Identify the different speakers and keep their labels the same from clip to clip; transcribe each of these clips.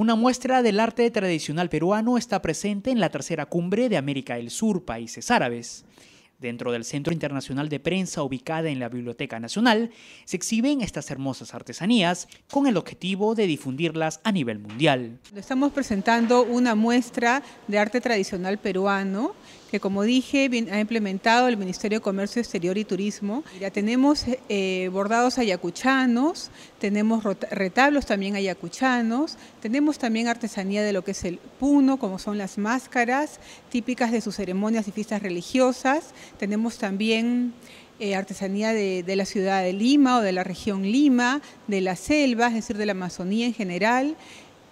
Speaker 1: Una muestra del arte tradicional peruano está presente en la tercera cumbre de América del Sur, países árabes. Dentro del Centro Internacional de Prensa ubicada en la Biblioteca Nacional, se exhiben estas hermosas artesanías con el objetivo de difundirlas a nivel mundial.
Speaker 2: Estamos presentando una muestra de arte tradicional peruano que como dije ha implementado el Ministerio de Comercio Exterior y Turismo. Ya tenemos eh, bordados ayacuchanos, tenemos retablos también ayacuchanos, tenemos también artesanía de lo que es el puno, como son las máscaras típicas de sus ceremonias y fiestas religiosas, tenemos también... Eh, artesanía de, de, la ciudad de Lima o de la región Lima, de las selvas, es decir, de la Amazonía en general.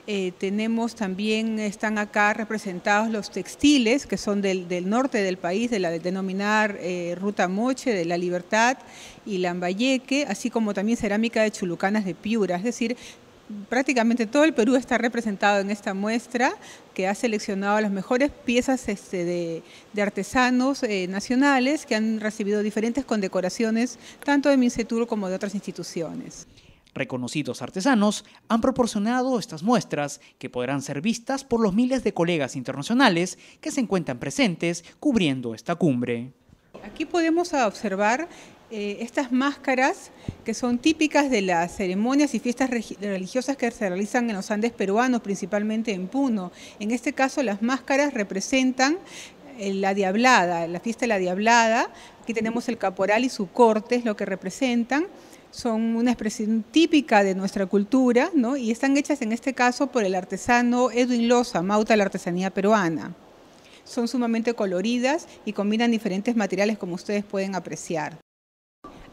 Speaker 2: Eh, tenemos también, están acá representados los textiles, que son del, norte del país, de la denominar eh, Ruta Moche, de La Libertad y Lambayeque, así como también cerámica de Chulucanas de Piura, es decir, prácticamente todo el Perú está representado en esta muestra que ha seleccionado las mejores piezas este, de, artesanos eh, nacionales que han recibido diferentes condecoraciones tanto de Minsetur como de otras instituciones.
Speaker 1: Reconocidos artesanos han proporcionado estas muestras que podrán ser vistas por los miles de colegas internacionales que se encuentran presentes cubriendo esta cumbre.
Speaker 2: Aquí podemos observar eh, estas máscaras que son típicas de las ceremonias y fiestas religiosas que se realizan en los Andes peruanos, principalmente en Puno. En este caso las máscaras representan eh, la Diablada, la fiesta de la Diablada, Aquí tenemos el caporal y su corte, es lo que representan. Son una expresión típica de nuestra cultura, Y están hechas en este caso por el artesano Edwin Loza, Mauta de la artesanía peruana. Son sumamente coloridas y combinan diferentes materiales como ustedes pueden apreciar.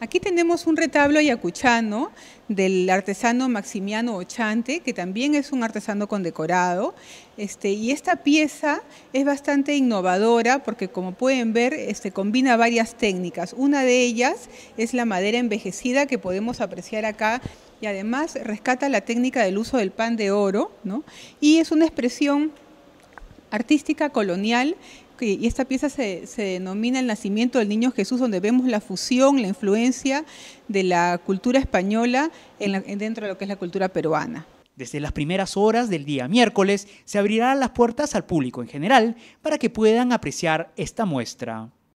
Speaker 2: Aquí tenemos un retablo ayacuchano del artesano Maximiano Ochante, que también es un artesano condecorado. Este, y esta pieza es bastante innovadora porque, como pueden ver, este, combina varias técnicas. Una de ellas es la madera envejecida que podemos apreciar acá y además rescata la técnica del uso del pan de oro. Y es una expresión artística colonial y esta pieza se, denomina El nacimiento del niño Jesús, donde vemos la fusión, la influencia de la cultura española dentro
Speaker 1: de lo que es la cultura peruana. Desde las primeras horas del día miércoles se abrirán las puertas al público en general para que puedan apreciar esta muestra.